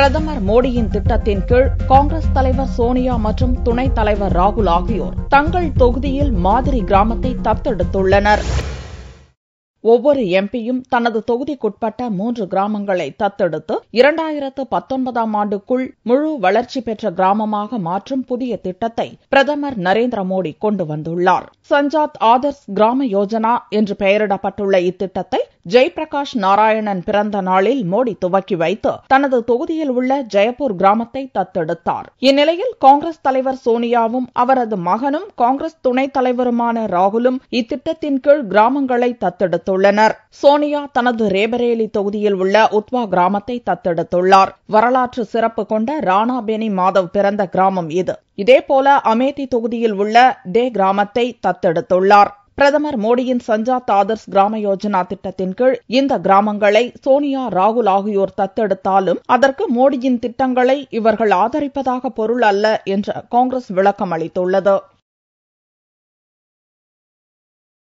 பிரதமர் மோடியின் திட்டத்தின் கீழ் காங்கிரஸ் தலைவர் சோனியா மற்றும் துணைத் தலைவர் ராகுல் ஆகியோர் தங்கள் தொகுதியில் மாதிரி கிராமத்தை தத்தெடுத்துள்ளனா் ஒவ்வொரு எம்பியும் தனது தொகுதிக்குட்பட்ட மூன்று கிராமங்களை தத்தெடுத்து இரண்டாயிரத்து பத்தொன்பதாம் ஆண்டுக்குள் முழு வளர்ச்சி பெற்ற கிராமமாக மாற்றும் புதிய திட்டத்தை பிரதமர் நரேந்திர மோடி கொண்டு வந்துள்ளார் சஞ்சாத் ஆதர்ஸ் கிராம யோஜனா என்று பெயரிடப்பட்டுள்ள இத்திட்டத்தை ஜெயபிரகாஷ் நாராயணன் பிறந்த நாளில் மோடி துவக்கி வைத்து தனது தொகுதியில் உள்ள ஜெயப்பூர் கிராமத்தை தத்தெடுத்தார் இந்நிலையில் காங்கிரஸ் தலைவர் சோனியாவும் அவரது மகனும் காங்கிரஸ் துணைத் தலைவருமான ராகுலும் இத்திட்டத்தின் கீழ் கிராமங்களை தத்தெடுத்து தத்தெடுத்துள்ளனர் சோனியா தனது ரேபரேலி தொகுதியில் உள்ள உத்வா கிராமத்தை தத்தெடுத்துள்ளார் வரலாற்று சிறப்பு கொண்ட ராணாபேனி மாதவ் பிறந்த கிராமம் இது இதேபோல அமேதி தொகுதியில் உள்ள டே கிராமத்தை தத்தெடுத்துள்ளார் பிரதமர் மோடியின் சஞ்சாத் ஆதர்ஸ் கிராம யோஜனா திட்டத்தின் கீழ் இந்த கிராமங்களை சோனியா ராகுல் ஆகியோர் தத்தெடுத்தாலும் அதற்கு மோடியின் திட்டங்களை இவர்கள் ஆதரிப்பதாக பொருள் அல்ல என்று காங்கிரஸ் விளக்கம் அளித்துள்ளது